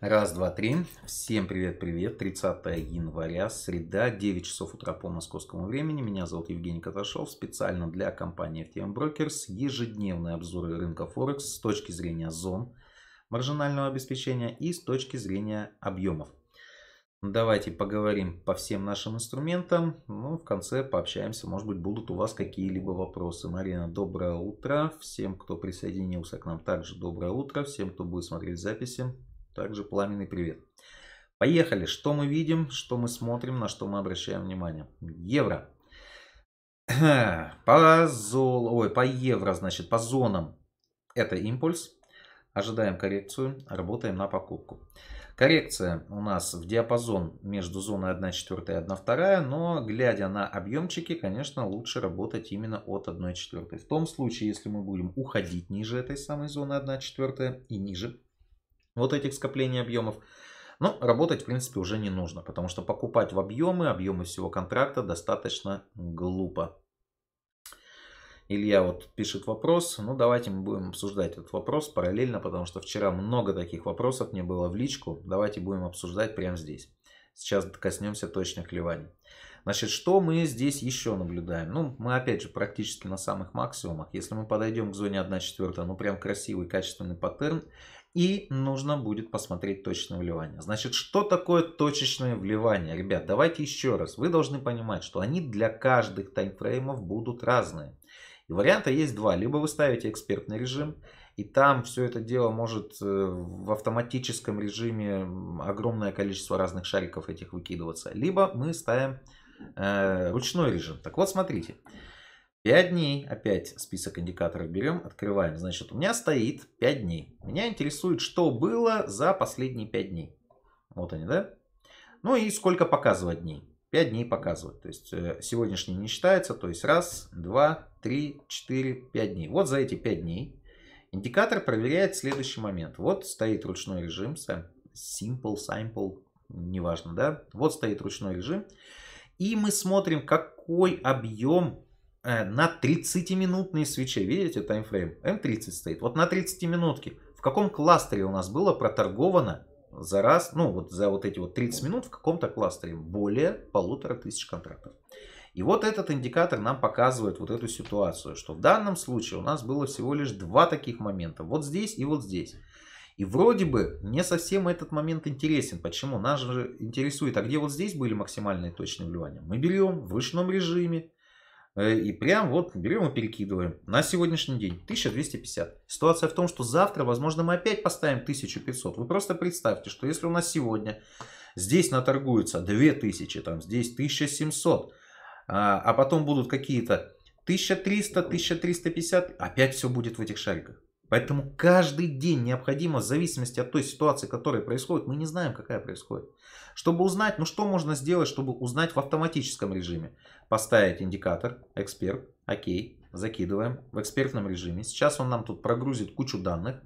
Раз, два, три. Всем привет-привет. 30 января, среда, 9 часов утра по московскому времени. Меня зовут Евгений Каташов. Специально для компании FTM Brokers ежедневные обзоры рынка Форекс с точки зрения зон маржинального обеспечения и с точки зрения объемов. Давайте поговорим по всем нашим инструментам. Ну, в конце пообщаемся. Может быть, будут у вас какие-либо вопросы. Марина, доброе утро. Всем, кто присоединился к нам, также доброе утро. Всем, кто будет смотреть записи, также пламенный привет. Поехали. Что мы видим, что мы смотрим, на что мы обращаем внимание. Евро. По, зол... Ой, по евро, значит, по зонам это импульс. Ожидаем коррекцию, работаем на покупку. Коррекция у нас в диапазон между зоной 1/4 и 1/2. но глядя на объемчики, конечно, лучше работать именно от 1/4. В том случае, если мы будем уходить ниже этой самой зоны 1/4 и ниже, вот этих скоплений объемов. Но работать, в принципе, уже не нужно, потому что покупать в объемы, объемы всего контракта достаточно глупо. Илья вот пишет вопрос. Ну, давайте мы будем обсуждать этот вопрос параллельно, потому что вчера много таких вопросов мне было в личку. Давайте будем обсуждать прямо здесь. Сейчас коснемся точных ливаний. Значит, что мы здесь еще наблюдаем? Ну, мы опять же практически на самых максимумах. Если мы подойдем к зоне 1.4, ну прям красивый качественный паттерн. И нужно будет посмотреть точное вливание. Значит, что такое точечное вливание? Ребят, давайте еще раз. Вы должны понимать, что они для каждых таймфреймов будут разные. И варианта есть два. Либо вы ставите экспертный режим, и там все это дело может э, в автоматическом режиме огромное количество разных шариков этих выкидываться. Либо мы ставим э, ручной режим. Так вот, Смотрите. 5 дней, опять список индикаторов берем, открываем. Значит, у меня стоит 5 дней. Меня интересует, что было за последние 5 дней. Вот они, да? Ну и сколько показывать дней. 5 дней показывать. То есть э, сегодняшний не считается. То есть 1, 2, 3, 4, 5 дней. Вот за эти 5 дней индикатор проверяет следующий момент. Вот стоит ручной режим. Simple, simple, неважно, да? Вот стоит ручной режим. И мы смотрим, какой объем Э, на 30-минутной свече, видите, таймфрейм, М30 стоит, вот на 30 минутке, в каком кластере у нас было проторговано за раз, ну вот за вот эти вот 30 минут в каком-то кластере более полутора тысяч контрактов. И вот этот индикатор нам показывает вот эту ситуацию, что в данном случае у нас было всего лишь два таких момента, вот здесь и вот здесь. И вроде бы не совсем этот момент интересен. Почему? Нас же интересует, а где вот здесь были максимальные точные вливания? Мы берем в ручном режиме, Э, и прям вот берем и перекидываем. На сегодняшний день 1250. Ситуация в том, что завтра, возможно, мы опять поставим 1500. Вы просто представьте, что если у нас сегодня здесь наторгуется 2000, там здесь 1700, а, а потом будут какие-то 1300, 1350, опять все будет в этих шариках. Поэтому каждый день необходимо, в зависимости от той ситуации, которая происходит, мы не знаем, какая происходит. Чтобы узнать, ну что можно сделать, чтобы узнать в автоматическом режиме? Поставить индикатор, эксперт, окей, закидываем в экспертном режиме. Сейчас он нам тут прогрузит кучу данных.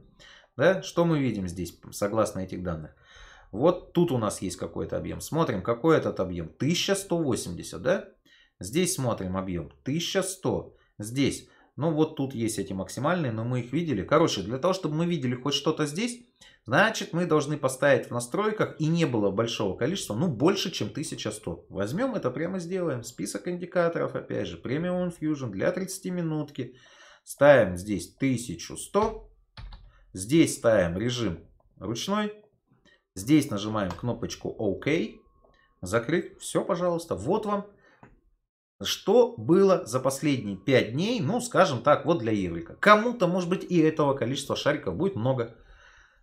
Да? Что мы видим здесь, согласно этих данных? Вот тут у нас есть какой-то объем. Смотрим, какой этот объем. 1180, да? Здесь смотрим объем 1100. Здесь ну вот тут есть эти максимальные, но мы их видели. Короче, для того, чтобы мы видели хоть что-то здесь, значит мы должны поставить в настройках и не было большого количества, ну больше чем 1100. Возьмем это прямо сделаем. Список индикаторов, опять же, премиум Infusion для 30 минутки. Ставим здесь 1100. Здесь ставим режим ручной. Здесь нажимаем кнопочку ОК. OK. Закрыть. Все, пожалуйста. Вот вам что было за последние 5 дней, ну, скажем так, вот для Еврика. Кому-то, может быть, и этого количества шариков будет много.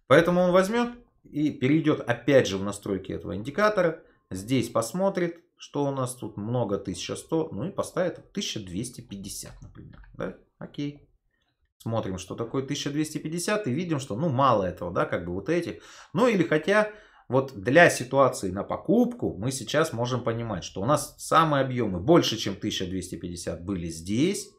Поэтому он возьмет и перейдет опять же в настройки этого индикатора. Здесь посмотрит, что у нас тут много 1100, ну и поставит 1250, например. Да? Окей. Смотрим, что такое 1250 и видим, что ну мало этого, да, как бы вот эти. Ну или хотя вот для ситуации на покупку мы сейчас можем понимать, что у нас самые объемы больше, чем 1250 были здесь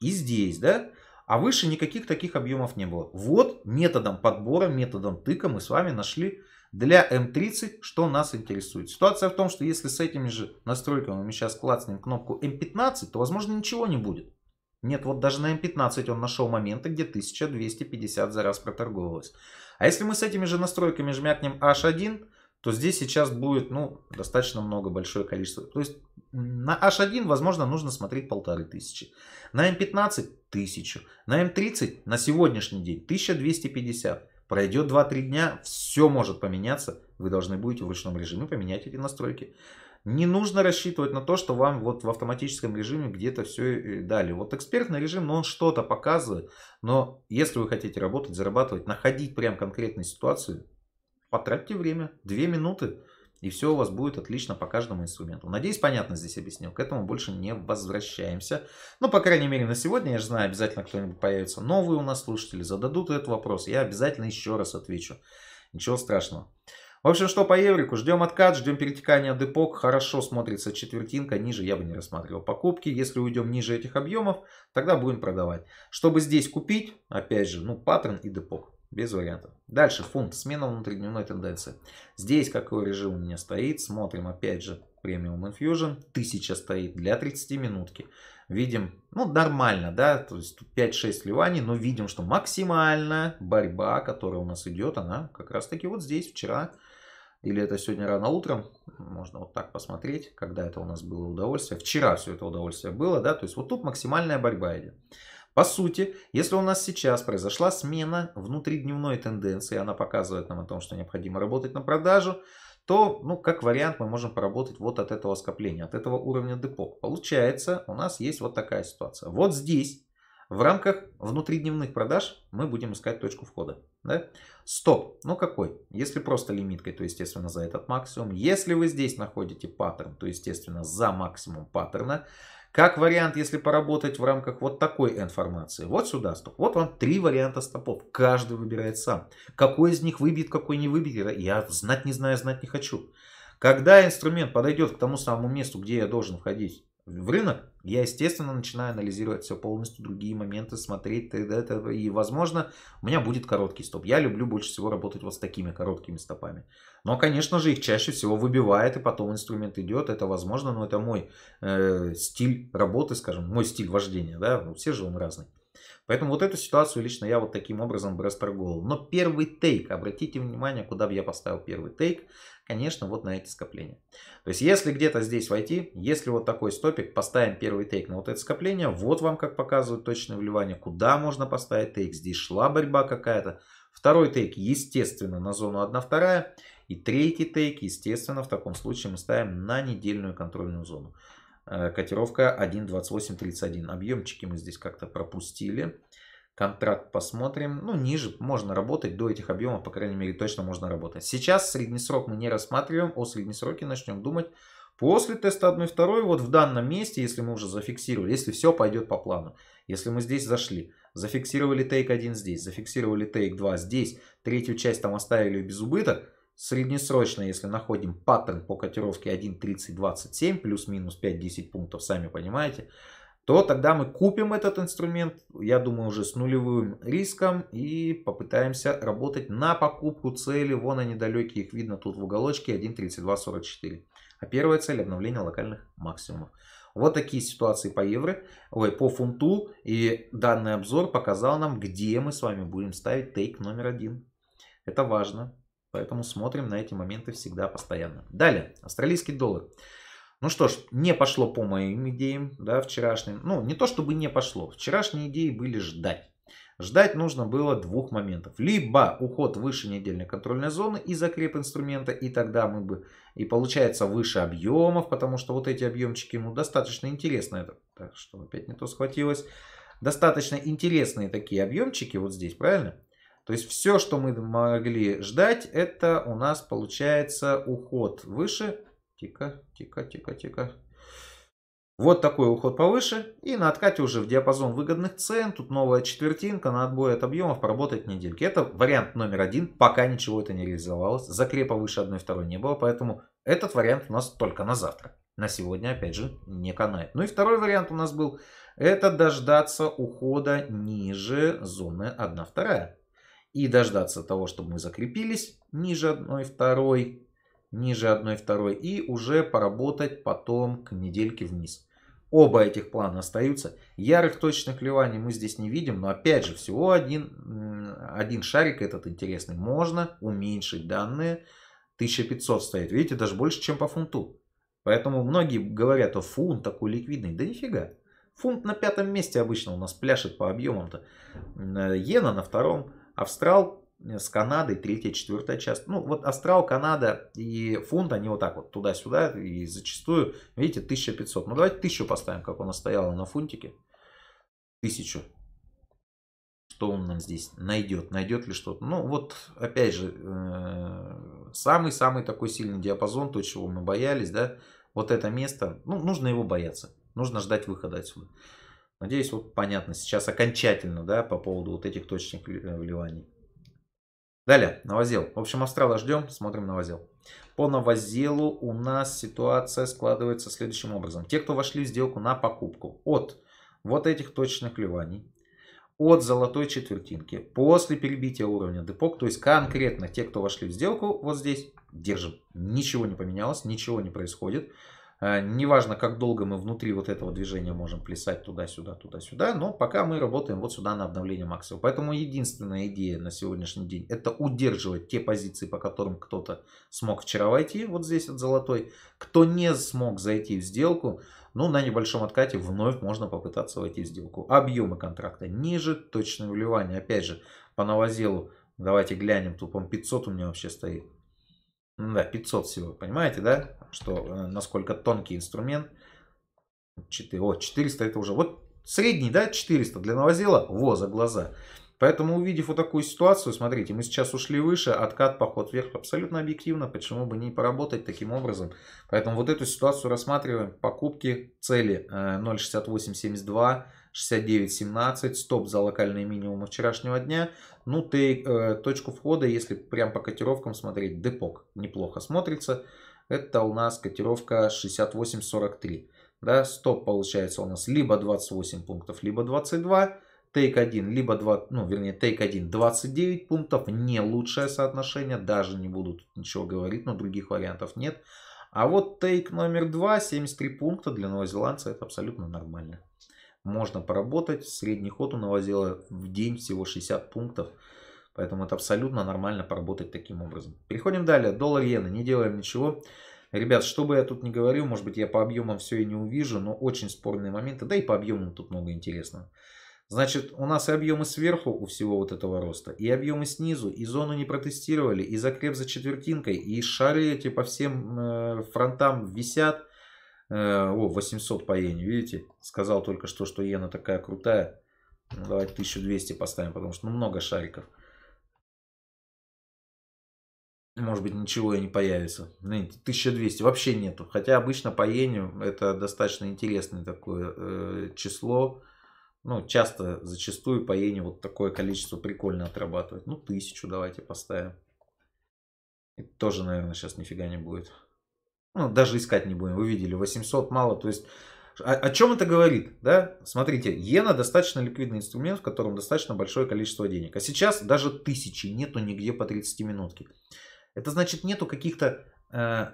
и здесь, да? А выше никаких таких объемов не было. Вот методом подбора, методом тыка мы с вами нашли для М30, эм что нас интересует. Ситуация в том, что если с этими же настройками мы сейчас клацнем кнопку М15, эм то возможно ничего не будет. Нет, вот даже на М15 он нашел моменты, где 1250 за раз проторговалось. А если мы с этими же настройками жмякнем H1, то здесь сейчас будет, ну, достаточно много, большое количество. То есть на H1, возможно, нужно смотреть полторы тысячи. На М15 тысячу. На М30 на сегодняшний день 1250. Пройдет 2-3 дня, все может поменяться. Вы должны будете в ручном режиме поменять эти настройки. Не нужно рассчитывать на то, что вам вот в автоматическом режиме где-то все э, дали. Вот экспертный режим, ну, он что-то показывает, но если вы хотите работать, зарабатывать, находить прям конкретную ситуацию, потратьте время, 2 минуты, и все у вас будет отлично по каждому инструменту. Надеюсь, понятно здесь объяснил. К этому больше не возвращаемся. Ну, по крайней мере, на сегодня, я же знаю, обязательно кто-нибудь появится. Новые у нас слушатели зададут этот вопрос. Я обязательно еще раз отвечу. Ничего страшного. В общем, что по еврику? Ждем откат, ждем перетекания депок. Хорошо смотрится четвертинка. Ниже я бы не рассматривал покупки. Если уйдем ниже этих объемов, тогда будем продавать. Чтобы здесь купить, опять же, ну, паттерн и депок. Без вариантов. Дальше фунт. Смена внутридневной тенденции. Здесь какой режим у меня стоит. Смотрим опять же премиум Infusion. 1000 стоит для 30 минутки. Видим, ну нормально, да, то есть 5-6 вливаний, но видим, что максимальная борьба, которая у нас идет, она как раз таки вот здесь вчера или это сегодня рано утром, можно вот так посмотреть, когда это у нас было удовольствие. Вчера все это удовольствие было, да, то есть вот тут максимальная борьба идет. По сути, если у нас сейчас произошла смена внутридневной тенденции, она показывает нам о том, что необходимо работать на продажу, то, ну, как вариант, мы можем поработать вот от этого скопления, от этого уровня депо. Получается, у нас есть вот такая ситуация. Вот здесь в рамках внутридневных продаж мы будем искать точку входа. Да? Стоп. Ну какой? Если просто лимиткой, то естественно за этот максимум. Если вы здесь находите паттерн, то естественно за максимум паттерна. Как вариант, если поработать в рамках вот такой информации. Вот сюда стоп. Вот вам три варианта стопов. Каждый выбирает сам. Какой из них выбьет, какой не выбьет. Я знать не знаю, знать не хочу. Когда инструмент подойдет к тому самому месту, где я должен входить, в рынок, я, естественно, начинаю анализировать все полностью, другие моменты, смотреть, и, возможно, у меня будет короткий стоп. Я люблю больше всего работать вот с такими короткими стопами. Но, конечно же, их чаще всего выбивает, и потом инструмент идет, это возможно, но это мой э, стиль работы, скажем, мой стиль вождения, да, ну, все же он разный. Поэтому вот эту ситуацию лично я вот таким образом бы расторговал. Но первый тейк, обратите внимание, куда бы я поставил первый тейк, конечно, вот на эти скопления. То есть, если где-то здесь войти, если вот такой стопик, поставим первый тейк на вот это скопление, вот вам как показывают точное вливание, куда можно поставить тейк. Здесь шла борьба какая-то. Второй тейк, естественно, на зону 1-2. И третий тейк, естественно, в таком случае мы ставим на недельную контрольную зону. Э, котировка 1.2831. Объемчики мы здесь как-то пропустили. Контракт посмотрим. Ну, ниже можно работать. До этих объемов, по крайней мере, точно можно работать. Сейчас среднесрок мы не рассматриваем. О среднесроке начнем думать после теста 1.2. Вот в данном месте, если мы уже зафиксировали, если все пойдет по плану. Если мы здесь зашли, зафиксировали тейк 1 здесь, зафиксировали тейк 2 здесь, третью часть там оставили без убыток Среднесрочно, если находим паттерн по котировке 1.3027, плюс-минус 5-10 пунктов, сами понимаете, то тогда мы купим этот инструмент, я думаю, уже с нулевым риском и попытаемся работать на покупку цели. Вон они далекие, их видно тут в уголочке 1.3244. А первая цель обновление локальных максимумов. Вот такие ситуации по евро, ой, по фунту. И данный обзор показал нам, где мы с вами будем ставить тейк номер один. Это важно. Поэтому смотрим на эти моменты всегда постоянно. Далее, австралийский доллар. Ну что ж, не пошло по моим идеям, да, вчерашним. Ну, не то чтобы не пошло. Вчерашние идеи были ждать. Ждать нужно было двух моментов. Либо уход выше недельной контрольной зоны и закреп инструмента, и тогда мы бы... И получается выше объемов, потому что вот эти объемчики, ну, достаточно интересно это. Так что опять не то схватилось. Достаточно интересные такие объемчики вот здесь, правильно? То есть все, что мы могли ждать, это у нас получается уход выше. тика, тика, тика, тика. Вот такой уход повыше. И на откате уже в диапазон выгодных цен. Тут новая четвертинка на отбой от объемов поработать недельки. Это вариант номер один. Пока ничего это не реализовалось. Закрепа выше 1,2 не было. Поэтому этот вариант у нас только на завтра. На сегодня, опять же, не канает. Ну и второй вариант у нас был. Это дождаться ухода ниже зоны 1,2 и дождаться того, чтобы мы закрепились ниже второй, ниже второй, и уже поработать потом к недельке вниз. Оба этих плана остаются. Ярых точных ливаний мы здесь не видим, но опять же всего один, один шарик этот интересный. Можно уменьшить данные. 1500 стоит, видите, даже больше, чем по фунту. Поэтому многие говорят, о фунт такой ликвидный. Да нифига. Фунт на пятом месте обычно у нас пляшет по объемам-то. Э, иена на втором. Австрал э, с Канадой, третья, четвертая часть. Ну, вот Австрал, Канада и фунт, они вот так вот туда-сюда, и зачастую, видите, 1500. Ну, давайте 1000 поставим, как у нас стояло на фунтике. 1000. Что он нам здесь найдет? Найдет ли что-то? Ну, вот, опять же, э, самый-самый такой сильный диапазон, то, чего мы боялись, да, вот это место, ну, нужно его бояться. Нужно ждать выхода отсюда. Надеюсь, вот понятно сейчас окончательно, да, по поводу вот этих точных э, вливаний. Далее, новозел. В общем, астрала ждем, смотрим новозел. По новозелу у нас ситуация складывается следующим образом. Те, кто вошли в сделку на покупку от вот этих точных вливаний, от золотой четвертинки, после перебития уровня депок, то есть конкретно те, кто вошли в сделку, вот здесь держим. Ничего не поменялось, ничего не происходит. А, неважно, как долго мы внутри вот этого движения можем плясать туда-сюда, туда-сюда, но пока мы работаем вот сюда на обновление максимума. Поэтому единственная идея на сегодняшний день это удерживать те позиции, по которым кто-то смог вчера войти, вот здесь от золотой. Кто не смог зайти в сделку, ну на небольшом откате вновь можно попытаться войти в сделку. Объемы контракта ниже, точное вливание, опять же, по новозелу, давайте глянем, Тупом 500 у меня вообще стоит. Ну да, 500 всего, понимаете, да? Что, э, насколько тонкий инструмент. 4, о, 400 это уже, вот средний, да, 400 для новозела, во, за глаза. Поэтому, увидев вот такую ситуацию, смотрите, мы сейчас ушли выше, откат, поход вверх абсолютно объективно, почему бы не поработать таким образом. Поэтому вот эту ситуацию рассматриваем, покупки, цели 0,6872, э, 69.17, стоп за локальный минимум вчерашнего дня. Ну, ты, э, точку входа, если прям по котировкам смотреть, депок неплохо смотрится. Это у нас котировка 68.43. Да, стоп получается у нас либо 28 пунктов, либо 22. Тейк 1, либо 2, ну, вернее, тейк 1 29 пунктов. Не лучшее соотношение, даже не буду тут ничего говорить, но других вариантов нет. А вот тейк номер 2, 73 пункта для новозеландца, это абсолютно нормально можно поработать. Средний ход у Новозела в день всего 60 пунктов. Поэтому это абсолютно нормально поработать таким образом. Переходим далее. Доллар иена. Не делаем ничего. Ребят, что бы я тут не говорил, может быть я по объемам все и не увижу, но очень спорные моменты, да и по объемам тут много интересного. Значит, у нас и объемы сверху у всего вот этого роста, и объемы снизу, и зону не протестировали, и закреп за четвертинкой, и шары эти по всем э, фронтам висят – Э, о, 800 по иене, видите? Сказал только что, что иена такая крутая. Ну, давайте 1200 поставим, потому что ну, много шариков. Может быть, ничего и не появится. 1200 вообще нету. Хотя обычно по иене это достаточно интересное такое э, число. Ну, часто, зачастую по иене вот такое количество прикольно отрабатывает. Ну, тысячу давайте поставим. Это тоже, наверное, сейчас нифига не будет. Ну, даже искать не будем, вы видели, 800 мало. То есть, а, о, о чем это говорит? Да? Смотрите, иена достаточно ликвидный инструмент, в котором достаточно большое количество денег. А сейчас даже тысячи нету нигде по 30 минутке. Это значит, нету каких-то э,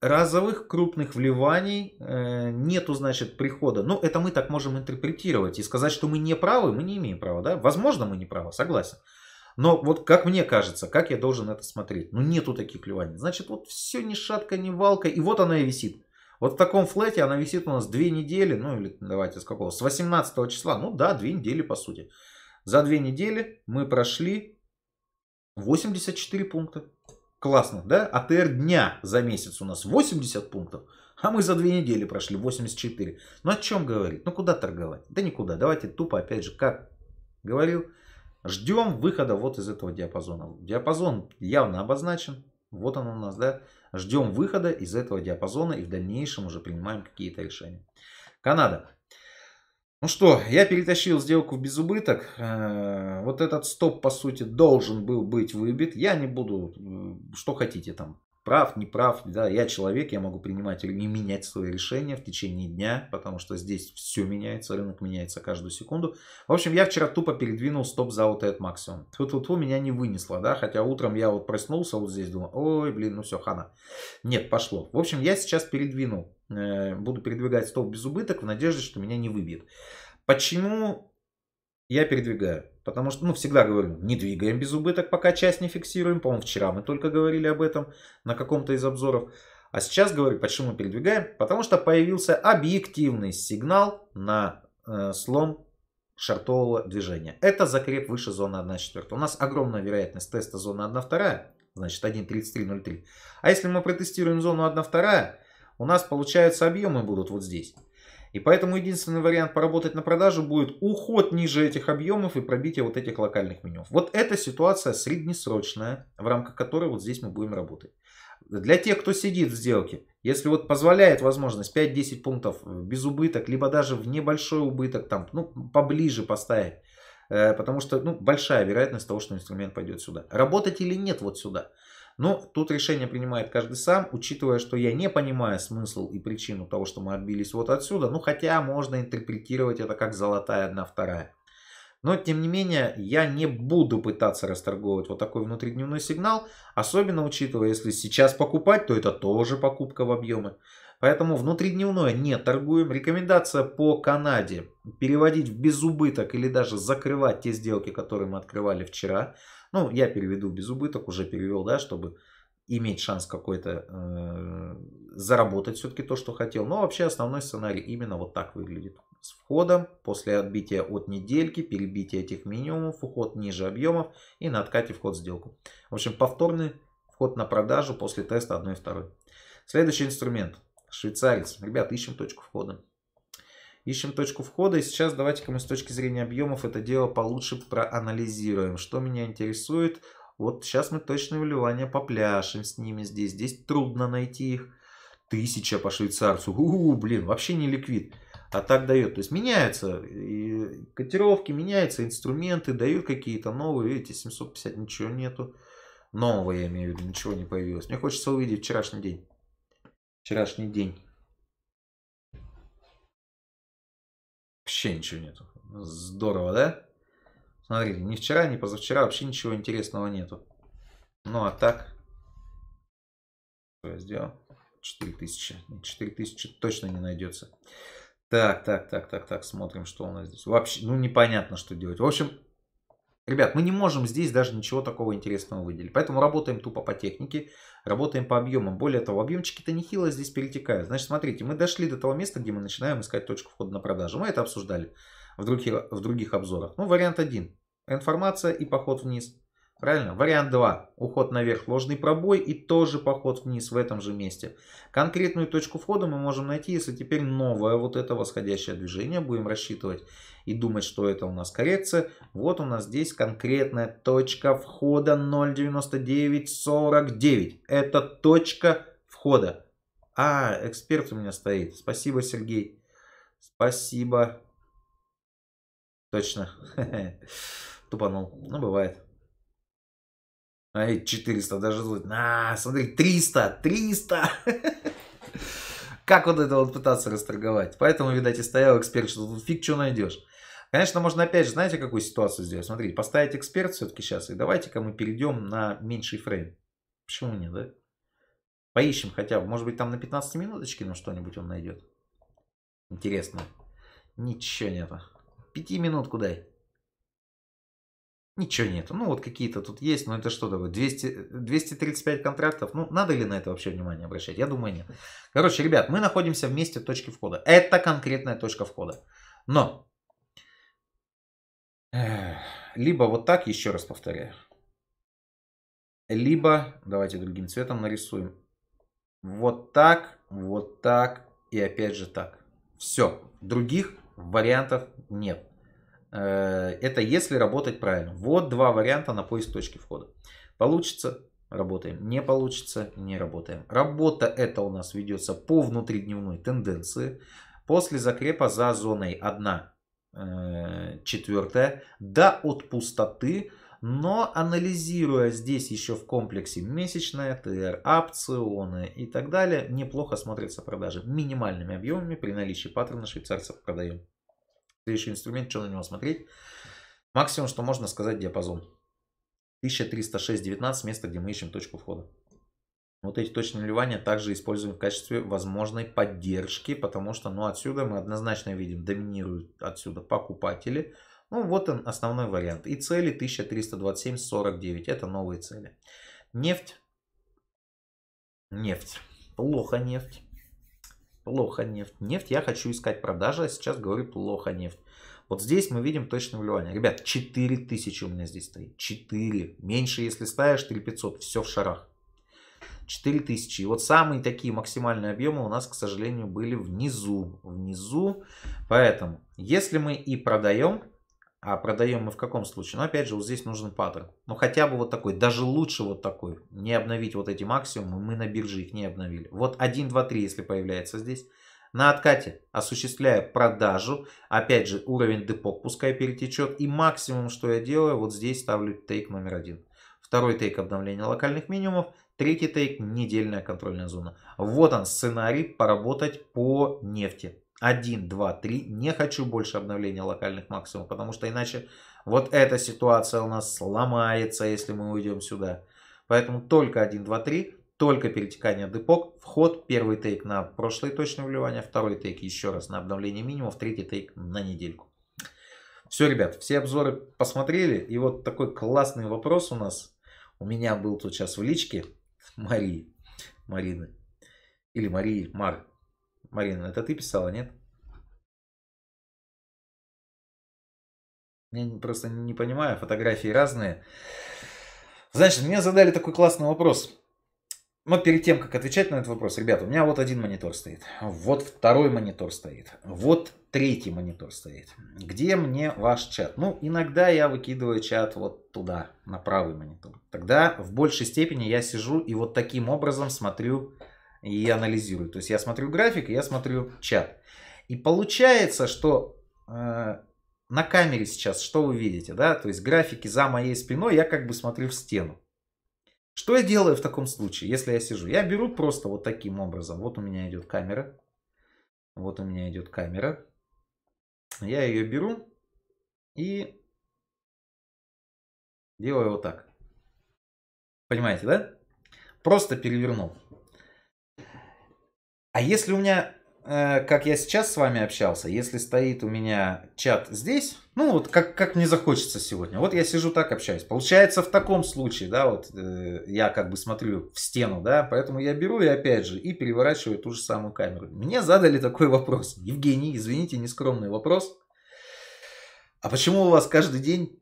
разовых крупных вливаний, э, нету, значит, прихода. Ну, это мы так можем интерпретировать. И сказать, что мы не правы, мы не имеем права. Да? Возможно, мы не правы, согласен. Но вот как мне кажется, как я должен это смотреть? Ну нету таких клеваний, Значит, вот все ни шатка, ни валка. И вот она и висит. Вот в таком флете она висит у нас две недели. Ну или давайте с какого? С 18 числа. Ну да, две недели по сути. За две недели мы прошли 84 пункта. Классно, да? АТР дня за месяц у нас 80 пунктов. А мы за две недели прошли 84. Ну о чем говорить? Ну куда торговать? Да никуда. Давайте тупо опять же, как говорил, Ждем выхода вот из этого диапазона. Диапазон явно обозначен. Вот он у нас, да. Ждем выхода из этого диапазона и в дальнейшем уже принимаем какие-то решения. Канада. Ну что, я перетащил сделку в безубыток. Э, вот этот стоп, по сути, должен был быть выбит. Я не буду, э, что хотите там, прав, не прав, да, я человек, я могу принимать или не менять свои решения в течение дня, потому что здесь все меняется, рынок меняется каждую секунду. В общем, я вчера тупо передвинул стоп за вот этот максимум. Тут вот меня не вынесло, да, хотя утром я вот проснулся вот здесь, думал, ой, блин, ну все, хана. Нет, пошло. В общем, я сейчас передвинул, э, буду передвигать стоп без убыток в надежде, что меня не выбьет. Почему я передвигаю. Потому что, ну, всегда говорю, не двигаем без убыток, пока часть не фиксируем. По-моему, вчера мы только говорили об этом на каком-то из обзоров. А сейчас говорю, почему передвигаем? Потому что появился объективный сигнал на э, слом шартового движения. Это закреп выше зоны 1.4. У нас огромная вероятность теста зоны 1.2, значит 1.33.03. А если мы протестируем зону 1.2, у нас получается объемы будут вот здесь. И поэтому единственный вариант поработать на продажу будет уход ниже этих объемов и пробитие вот этих локальных меню. Вот эта ситуация среднесрочная, в рамках которой вот здесь мы будем работать. Для тех, кто сидит в сделке, если вот позволяет возможность 5-10 пунктов без убыток, либо даже в небольшой убыток, там, ну, поближе поставить, э, потому что ну, большая вероятность того, что инструмент пойдет сюда. Работать или нет вот сюда. Но тут решение принимает каждый сам, учитывая, что я не понимаю смысл и причину того, что мы отбились вот отсюда. Ну, хотя можно интерпретировать это как золотая одна вторая. Но, тем не менее, я не буду пытаться расторговать вот такой внутридневной сигнал, особенно учитывая, если сейчас покупать, то это тоже покупка в объемы. Поэтому внутридневное не торгуем. Рекомендация по Канаде переводить в безубыток или даже закрывать те сделки, которые мы открывали вчера. Ну, я переведу без убыток, уже перевел, да, чтобы иметь шанс какой-то э, заработать все-таки то, что хотел. Но вообще основной сценарий именно вот так выглядит. С входом, после отбития от недельки, перебития этих минимумов, уход ниже объемов и на откате вход в сделку. В общем, повторный вход на продажу после теста 1 и 2. Следующий инструмент. Швейцарец. Ребят, ищем точку входа. Ищем точку входа. И сейчас давайте-ка мы с точки зрения объемов это дело получше проанализируем. Что меня интересует? Вот сейчас мы точное вливание попляшем с ними здесь. Здесь трудно найти их. Тысяча по швейцарцу. У, -у, -у блин, вообще не ликвид. А так дает. То есть меняются и котировки, меняются инструменты, дают какие-то новые. Видите, 750 ничего нету. Нового я имею в виду, ничего не появилось. Мне хочется увидеть вчерашний день. Вчерашний день. вообще ничего нету. Здорово, да? Смотрите, ни вчера, ни позавчера вообще ничего интересного нету. Ну а так, что я сделал? 4000. 4000 точно не найдется. Так, так, так, так, так, смотрим, что у нас здесь. Вообще, ну непонятно, что делать. В общем, Ребят, мы не можем здесь даже ничего такого интересного выделить. Поэтому работаем тупо по технике, работаем по объемам. Более того, объемчики-то нехило здесь перетекают. Значит, смотрите, мы дошли до того места, где мы начинаем искать точку входа на продажу. Мы это обсуждали в других, в других обзорах. Ну, вариант один. Информация и поход вниз. Правильно? Вариант 2. Уход наверх, ложный пробой и тоже поход вниз в этом же месте. Конкретную точку входа мы можем найти, если теперь новое вот это восходящее движение. Будем рассчитывать и думать, что это у нас коррекция. Вот у нас здесь конкретная точка входа 0.9949. Это точка входа. А, эксперт у меня стоит. Спасибо, Сергей. Спасибо. Точно. Тупанул. Ну, бывает. А эти 400 даже звучит. На, смотри, 300, 300. Как вот это вот пытаться расторговать? Поэтому, видать, и стоял эксперт, что тут фиг что найдешь. Конечно, можно опять же, знаете, какую ситуацию сделать? Смотрите, поставить эксперт все-таки сейчас, и давайте-ка мы перейдем на меньший фрейм. Почему нет, да? Поищем хотя бы. Может быть, там на 15 минуточки, ну что-нибудь он найдет. Интересно. Ничего нету. Пяти минутку дай. Ничего нету. Ну, вот какие-то тут есть, но это что такое? 200, 235 контрактов. Ну, надо ли на это вообще внимание обращать? Я думаю, нет. Короче, ребят, мы находимся в месте точки входа. Это конкретная точка входа. Но либо вот так, еще раз повторяю. Либо, давайте другим цветом нарисуем. Вот так, вот так и опять же так. Все. Других вариантов нет. Э, это если работать правильно. Вот два варианта на поиск точки входа. Получится, работаем. Не получится, не работаем. Работа это у нас ведется по внутридневной тенденции. После закрепа за зоной 1 э, четвертая, да, от пустоты, но анализируя здесь еще в комплексе месячная ТР, опционы и так далее, неплохо смотрятся продажи минимальными объемами при наличии паттерна швейцарцев продаем следующий инструмент, что на него смотреть. Максимум, что можно сказать, диапазон. 1306.19, место, где мы ищем точку входа. Вот эти точки наливания также используем в качестве возможной поддержки, потому что ну, отсюда мы однозначно видим, доминируют отсюда покупатели. Ну вот он основной вариант. И цели 1327.49, это новые цели. Нефть. Нефть. Плохо нефть плохо нефть. Нефть я хочу искать продажи, а сейчас говорю плохо нефть. Вот здесь мы видим точное влияние. Ребят, 4000 у меня здесь стоит. 4. Меньше, если ставишь, 3500. Все в шарах. 4000. И вот самые такие максимальные объемы у нас, к сожалению, были внизу. Внизу. Поэтому, если мы и продаем, а продаем мы в каком случае? ну, опять же, вот здесь нужен паттерн. Ну, хотя бы вот такой, даже лучше вот такой. Не обновить вот эти максимумы, мы на бирже их не обновили. Вот 1, 2, 3, если появляется здесь. На откате осуществляя продажу, опять же, уровень депо пускай перетечет. И максимум, что я делаю, вот здесь ставлю тейк номер один. Второй тейк обновления локальных минимумов. Третий тейк недельная контрольная зона. Вот он сценарий поработать по нефти. 1, 2, 3. Не хочу больше обновления локальных максимумов, потому что иначе вот эта ситуация у нас сломается, если мы уйдем сюда. Поэтому только 1, 2, 3, только перетекание депок, вход, первый тейк на прошлые точные вливания, второй тейк еще раз на обновление минимумов, третий тейк на недельку. Все, ребят, все обзоры посмотрели. И вот такой классный вопрос у нас. У меня был тут сейчас в личке Марии, Марины, или Марии, Мар. Марина, это ты писала, нет? Я просто не понимаю, фотографии разные. Значит, мне задали такой классный вопрос. Но перед тем, как отвечать на этот вопрос, ребята, у меня вот один монитор стоит, вот второй монитор стоит, вот третий монитор стоит. Где мне ваш чат? Ну, иногда я выкидываю чат вот туда, на правый монитор. Тогда в большей степени я сижу и вот таким образом смотрю и анализирую. То есть я смотрю график, я смотрю чат. И получается, что э, на камере сейчас что вы видите, да? То есть графики за моей спиной, я как бы смотрю в стену. Что я делаю в таком случае, если я сижу? Я беру просто вот таким образом. Вот у меня идет камера. Вот у меня идет камера. Я ее беру и делаю вот так. Понимаете, да? Просто перевернул. А если у меня, э, как я сейчас с вами общался, если стоит у меня чат здесь, ну вот как, как мне захочется сегодня, вот я сижу так общаюсь. Получается в таком случае, да, вот э, я как бы смотрю в стену, да, поэтому я беру и опять же и переворачиваю ту же самую камеру. Мне задали такой вопрос. Евгений, извините, нескромный вопрос. А почему у вас каждый день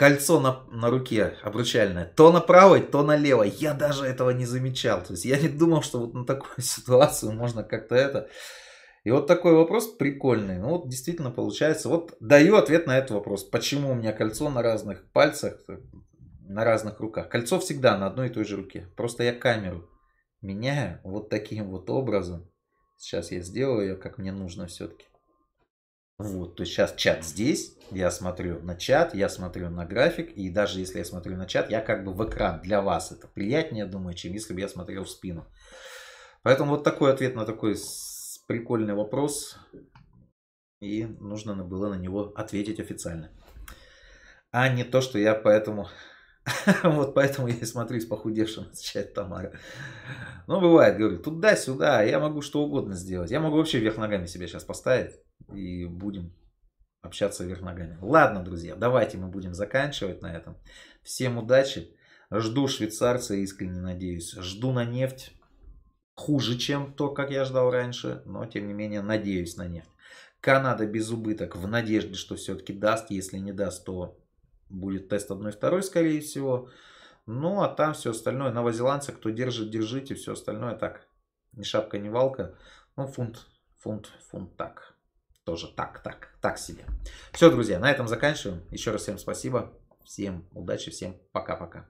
кольцо на, на руке обручальное то на правой, то на левой. Я даже этого не замечал. То есть я не думал, что вот на такую ситуацию можно как-то это... И вот такой вопрос прикольный. Ну вот действительно получается. Вот даю ответ на этот вопрос. Почему у меня кольцо на разных пальцах, э, на разных руках? Кольцо всегда на одной и той же руке. Просто я камеру меняю вот таким вот образом. Сейчас я сделаю ее, как мне нужно все-таки. Вот, то есть сейчас чат здесь. Я смотрю на чат, я смотрю на график, и даже если я смотрю на чат, я как бы в экран. Для вас это приятнее, думаю, чем если бы я смотрел в спину. Поэтому вот такой ответ на такой прикольный вопрос. И нужно было на него ответить официально. А не то, что я поэтому... вот поэтому я и смотрю с похудевшим, отвечает Тамара. Ну, бывает, говорю, туда-сюда, я могу что угодно сделать. Я могу вообще вверх ногами себя сейчас поставить. И будем общаться вверх ногами. Ладно, друзья, давайте мы будем заканчивать на этом. Всем удачи. Жду швейцарца, искренне надеюсь. Жду на нефть. Хуже, чем то, как я ждал раньше, но тем не менее надеюсь на нефть. Канада без убыток в надежде, что все-таки даст. Если не даст, то будет тест 1-2, скорее всего. Ну, а там все остальное. Новозеландцы, кто держит, держите. Все остальное так. Ни шапка, ни валка. Ну, фунт, фунт, фунт так тоже так, так, так себе. Все, друзья, на этом заканчиваем. Еще раз всем спасибо. Всем удачи, всем пока-пока.